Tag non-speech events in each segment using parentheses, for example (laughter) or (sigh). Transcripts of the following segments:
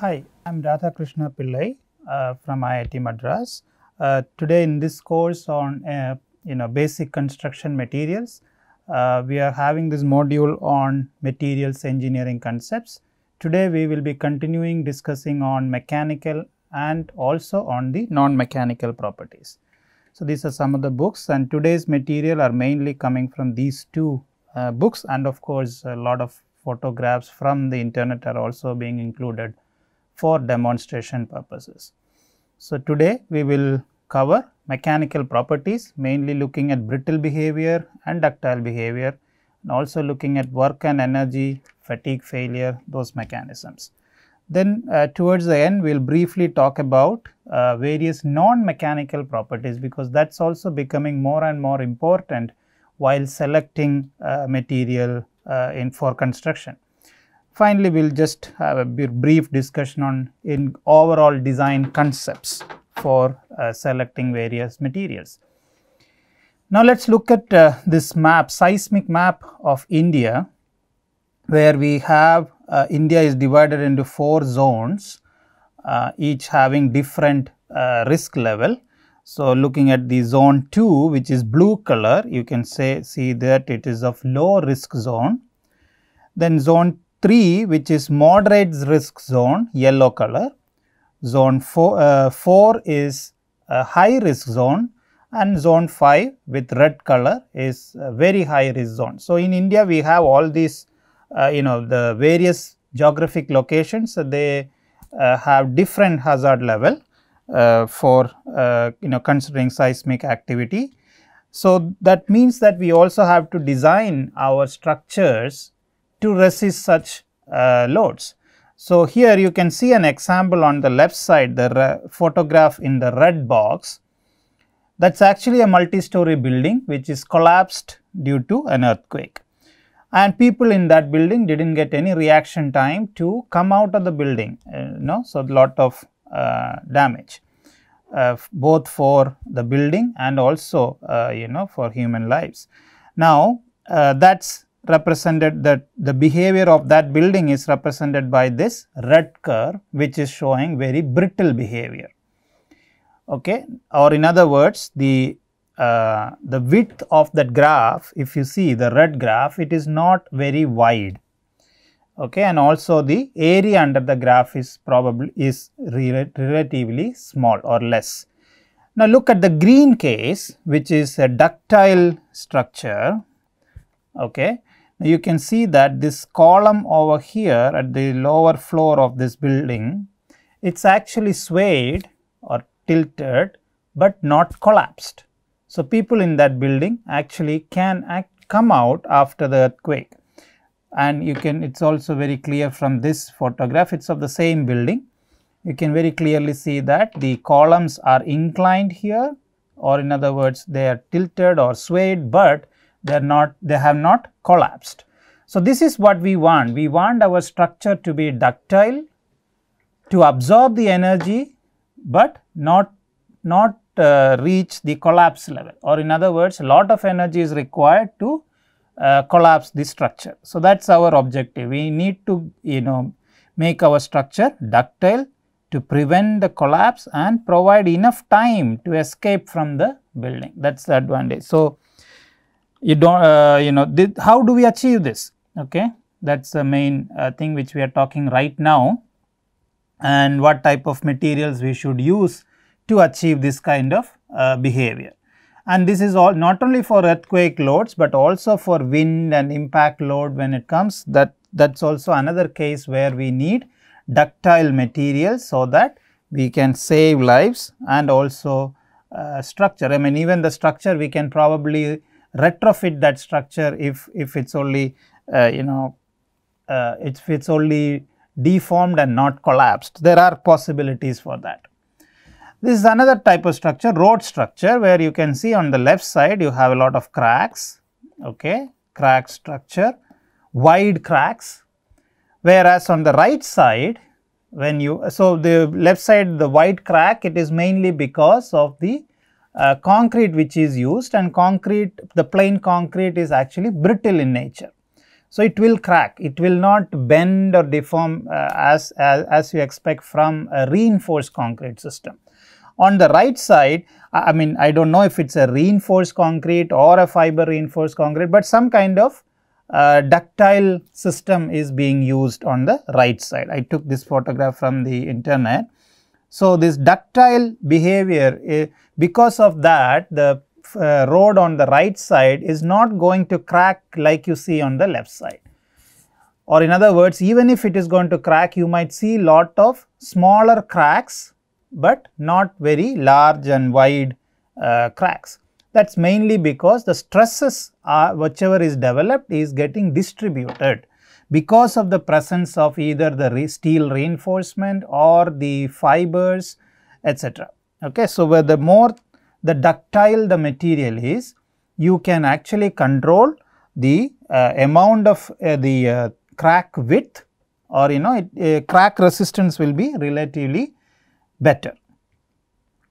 Hi, I'm Radha Krishna Pillai uh, from IIT Madras. Uh, today in this course on uh, you know basic construction materials, uh, we are having this module on materials engineering concepts. Today we will be continuing discussing on mechanical and also on the non-mechanical properties. So these are some of the books and today's material are mainly coming from these two uh, books and of course a lot of photographs from the internet are also being included for demonstration purposes. So, today we will cover mechanical properties mainly looking at brittle behavior and ductile behavior and also looking at work and energy, fatigue failure, those mechanisms. Then uh, towards the end we will briefly talk about uh, various non-mechanical properties because that is also becoming more and more important while selecting uh, material uh, in for construction. Finally, we will just have a brief discussion on in overall design concepts for uh, selecting various materials. Now, let us look at uh, this map, seismic map of India, where we have uh, India is divided into four zones, uh, each having different uh, risk level. So, looking at the zone 2 which is blue color you can say see that it is of low risk zone. Then zone 3 which is moderate risk zone yellow color, zone 4, uh, 4 is a high risk zone and zone 5 with red color is very high risk zone. So, in India we have all these uh, you know the various geographic locations they uh, have different hazard level uh, for uh, you know considering seismic activity. So, that means that we also have to design our structures to resist such uh, loads. So, here you can see an example on the left side the photograph in the red box that is actually a multi-story building which is collapsed due to an earthquake and people in that building did not get any reaction time to come out of the building uh, you know. So, lot of uh, damage uh, both for the building and also uh, you know for human lives. Now, uh, that is represented that the behavior of that building is represented by this red curve which is showing very brittle behavior okay or in other words the uh, the width of that graph if you see the red graph it is not very wide okay and also the area under the graph is probably is rel relatively small or less. Now look at the green case which is a ductile structure okay you can see that this column over here at the lower floor of this building, it's actually swayed or tilted but not collapsed. So, people in that building actually can act, come out after the earthquake and you can it is also very clear from this photograph it is of the same building. You can very clearly see that the columns are inclined here or in other words they are tilted or swayed, but they are not they have not collapsed. So, this is what we want we want our structure to be ductile to absorb the energy, but not not uh, reach the collapse level or in other words lot of energy is required to uh, collapse the structure. So, that is our objective we need to you know make our structure ductile to prevent the collapse and provide enough time to escape from the building that is the advantage. So, you don't uh, you know how do we achieve this okay that is the main uh, thing which we are talking right now and what type of materials we should use to achieve this kind of uh, behavior. And this is all not only for earthquake loads, but also for wind and impact load when it comes that that is also another case where we need ductile materials so that we can save lives and also uh, structure. I mean even the structure we can probably retrofit that structure if if it's only uh, you know uh, if it's only deformed and not collapsed there are possibilities for that this is another type of structure road structure where you can see on the left side you have a lot of cracks okay crack structure wide cracks whereas on the right side when you so the left side the wide crack it is mainly because of the uh, concrete which is used and concrete, the plain concrete is actually brittle in nature. So, it will crack, it will not bend or deform uh, as, as, as you expect from a reinforced concrete system. On the right side, I, mean I do not know if it is a reinforced concrete or a fiber reinforced concrete, but some kind of uh, ductile system is being used on the right side. I took this photograph from the internet. So, this ductile behavior eh, because of that the uh, road on the right side is not going to crack like you see on the left side. Or in other words, even if it is going to crack, you might see lot of smaller cracks, but not very large and wide uh, cracks. That is mainly because the stresses are whichever is developed is getting distributed because of the presence of either the re steel reinforcement or the fibers etc. Okay, so where the more the ductile the material is, you can actually control the uh, amount of uh, the uh, crack width or you know it, uh, crack resistance will be relatively better.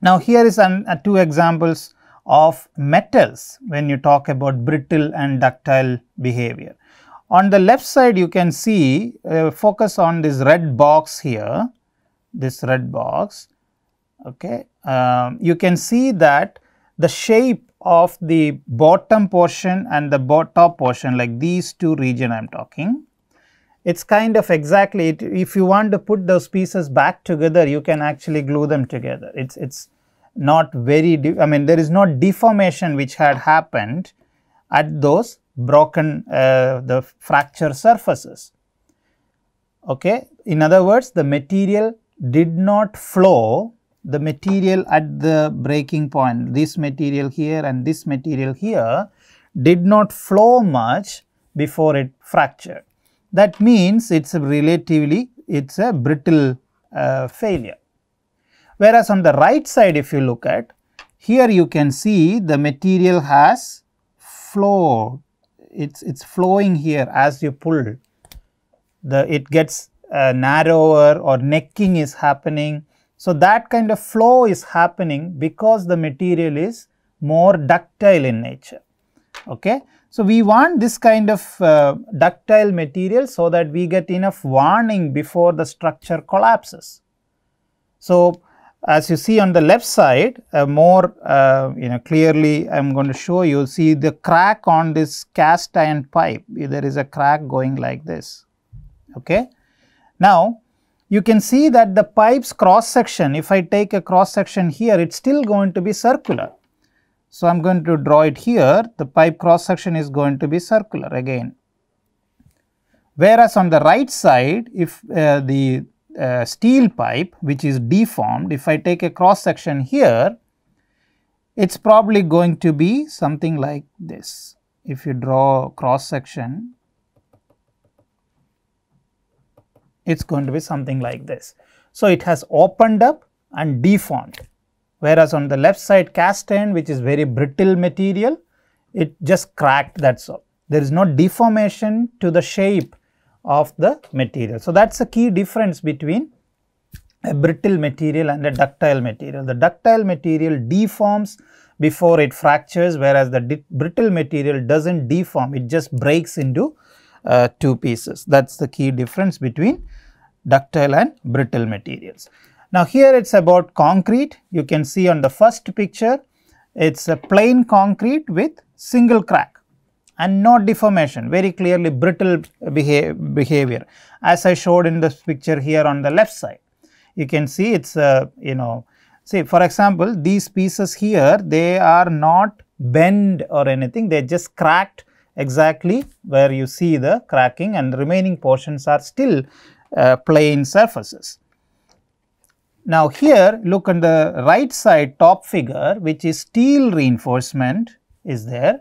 Now here is an, uh, two examples of metals when you talk about brittle and ductile behavior. On the left side you can see uh, focus on this red box here, this red box. Okay. Um, you can see that the shape of the bottom portion and the top portion like these two region I am talking. It is kind of exactly it, if you want to put those pieces back together you can actually glue them together. It is it's not very I mean there is no deformation which had happened at those broken uh, the fracture surfaces. Okay. In other words, the material did not flow the material at the breaking point, this material here and this material here did not flow much before it fractured. That means it is relatively it is a brittle uh, failure. Whereas on the right side if you look at here you can see the material has flowed it's it's flowing here as you pull the it gets uh, narrower or necking is happening so that kind of flow is happening because the material is more ductile in nature okay so we want this kind of uh, ductile material so that we get enough warning before the structure collapses so as you see on the left side uh, more uh, you know clearly I am going to show you see the crack on this cast iron pipe there is a crack going like this okay. Now you can see that the pipe's cross section if I take a cross section here it is still going to be circular. So, I am going to draw it here the pipe cross section is going to be circular again. Whereas on the right side if uh, the uh, steel pipe which is deformed, if I take a cross section here, it is probably going to be something like this. If you draw a cross section, it is going to be something like this. So, it has opened up and deformed whereas on the left side cast iron which is very brittle material it just cracked that's all there is no deformation to the shape of the material. So, that is a key difference between a brittle material and a ductile material. The ductile material deforms before it fractures whereas the brittle material does not deform it just breaks into uh, two pieces that is the key difference between ductile and brittle materials. Now here it is about concrete you can see on the first picture it is a plain concrete with single crack and not deformation very clearly brittle behavior as I showed in this picture here on the left side. You can see it is uh, you know see for example these pieces here they are not bend or anything they just cracked exactly where you see the cracking and the remaining portions are still uh, plane surfaces. Now here look on the right side top figure which is steel reinforcement is there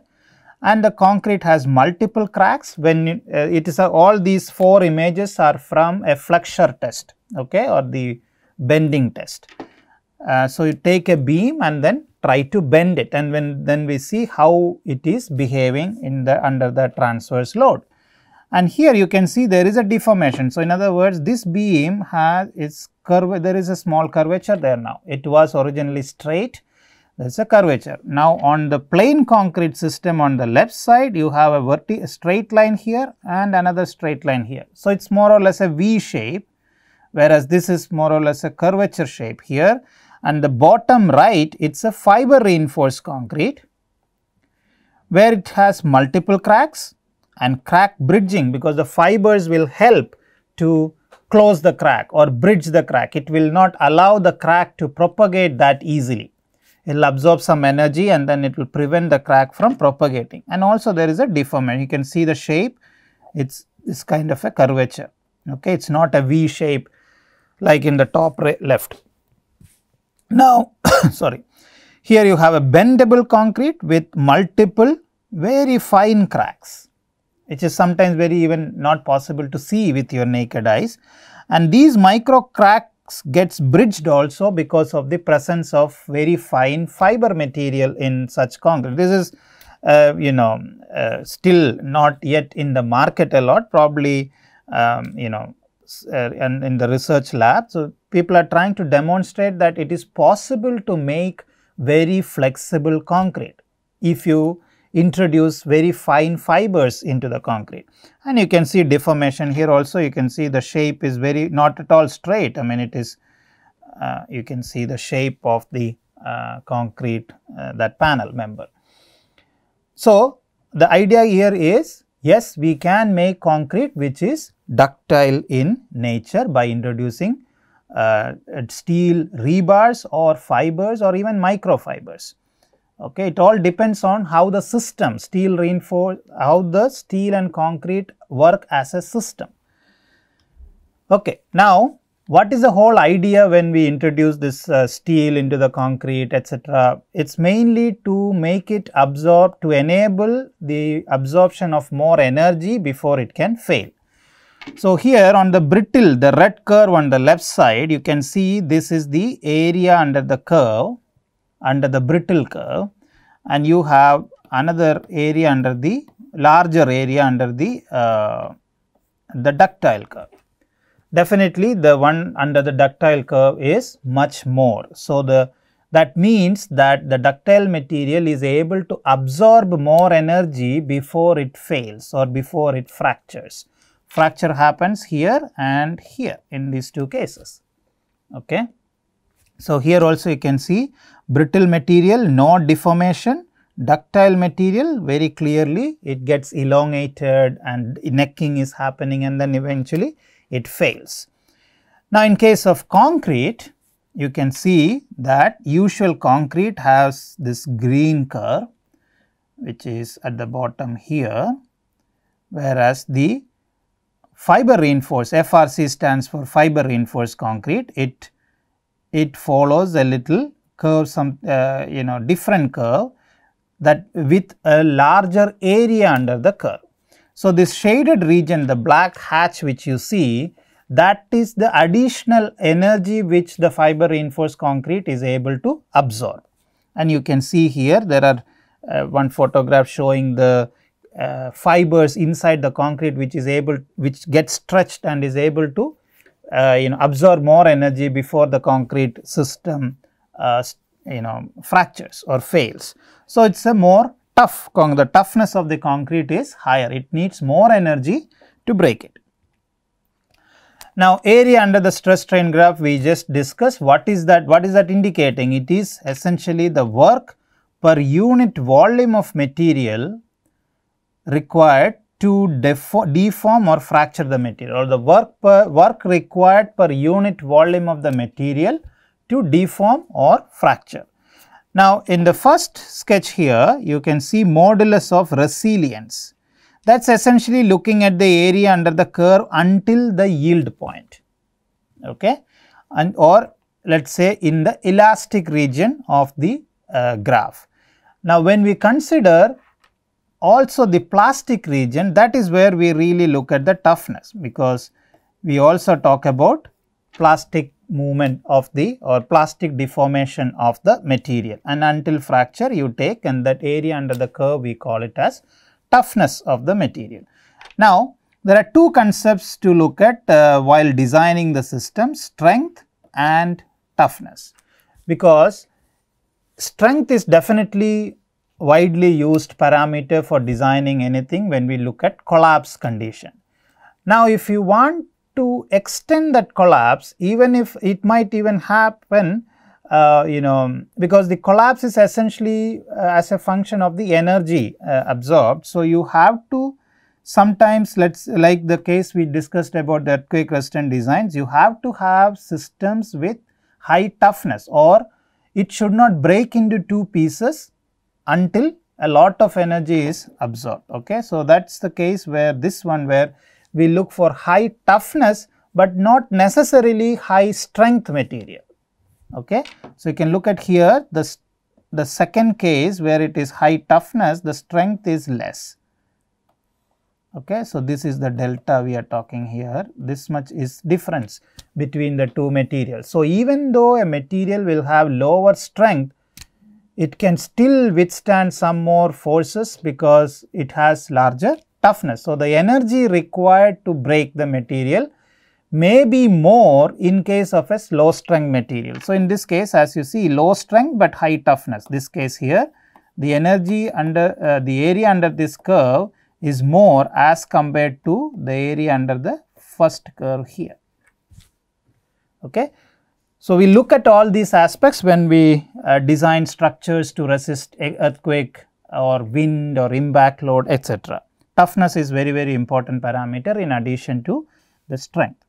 and the concrete has multiple cracks when uh, it is a, all these four images are from a flexure test okay or the bending test. Uh, so, you take a beam and then try to bend it and when then we see how it is behaving in the under the transverse load. And here you can see there is a deformation. So, in other words this beam has its curve there is a small curvature there now. It was originally straight that is a curvature. Now, on the plain concrete system on the left side, you have a verti straight line here and another straight line here. So, it is more or less a V shape, whereas this is more or less a curvature shape here. And the bottom right, it is a fiber reinforced concrete, where it has multiple cracks and crack bridging because the fibers will help to close the crack or bridge the crack. It will not allow the crack to propagate that easily it will absorb some energy and then it will prevent the crack from propagating and also there is a deformation you can see the shape it's this kind of a curvature okay it's not a v shape like in the top left now (coughs) sorry here you have a bendable concrete with multiple very fine cracks which is sometimes very even not possible to see with your naked eyes and these micro crack gets bridged also because of the presence of very fine fiber material in such concrete. This is uh, you know uh, still not yet in the market a lot probably um, you know uh, and in the research lab. So, people are trying to demonstrate that it is possible to make very flexible concrete if you introduce very fine fibers into the concrete. And you can see deformation here also you can see the shape is very not at all straight I mean it is uh, you can see the shape of the uh, concrete uh, that panel member. So, the idea here is yes we can make concrete which is ductile in nature by introducing uh, steel rebars or fibers or even microfibers okay it all depends on how the system steel reinforced, how the steel and concrete work as a system okay now what is the whole idea when we introduce this uh, steel into the concrete etc it's mainly to make it absorb to enable the absorption of more energy before it can fail so here on the brittle the red curve on the left side you can see this is the area under the curve under the brittle curve and you have another area under the larger area under the uh, the ductile curve. Definitely the one under the ductile curve is much more. So, the that means that the ductile material is able to absorb more energy before it fails or before it fractures. Fracture happens here and here in these two cases. Okay. So, here also you can see brittle material, no deformation, ductile material very clearly it gets elongated and necking is happening and then eventually it fails. Now, in case of concrete, you can see that usual concrete has this green curve which is at the bottom here, whereas the fiber reinforced FRC stands for fiber reinforced concrete, it it follows a little curve some uh, you know different curve that with a larger area under the curve. So, this shaded region the black hatch which you see that is the additional energy which the fiber reinforced concrete is able to absorb. And you can see here there are uh, one photograph showing the uh, fibers inside the concrete which is able which gets stretched and is able to uh, you know absorb more energy before the concrete system uh, you know fractures or fails. So, it is a more tough the toughness of the concrete is higher it needs more energy to break it. Now, area under the stress strain graph we just discussed what is that what is that indicating it is essentially the work per unit volume of material required to deform or fracture the material or the work per work required per unit volume of the material to deform or fracture. Now, in the first sketch here, you can see modulus of resilience. That is essentially looking at the area under the curve until the yield point, okay, and or let us say in the elastic region of the uh, graph. Now, when we consider also the plastic region that is where we really look at the toughness because we also talk about plastic movement of the or plastic deformation of the material and until fracture you take and that area under the curve we call it as toughness of the material. Now, there are two concepts to look at uh, while designing the system strength and toughness because strength is definitely widely used parameter for designing anything when we look at collapse condition. Now, if you want to extend that collapse even if it might even happen uh, you know because the collapse is essentially uh, as a function of the energy uh, absorbed. So, you have to sometimes let us like the case we discussed about the earthquake resistant designs you have to have systems with high toughness or it should not break into two pieces until a lot of energy is absorbed. Okay, So, that is the case where this one where we look for high toughness, but not necessarily high strength material. Okay, So, you can look at here the, the second case where it is high toughness, the strength is less. Okay, So, this is the delta we are talking here, this much is difference between the two materials. So, even though a material will have lower strength, it can still withstand some more forces because it has larger toughness. So, the energy required to break the material may be more in case of a low strength material. So, in this case as you see low strength but high toughness this case here the energy under uh, the area under this curve is more as compared to the area under the first curve here. Okay. So, we look at all these aspects when we uh, design structures to resist earthquake or wind or impact load etc. Toughness is very very important parameter in addition to the strength.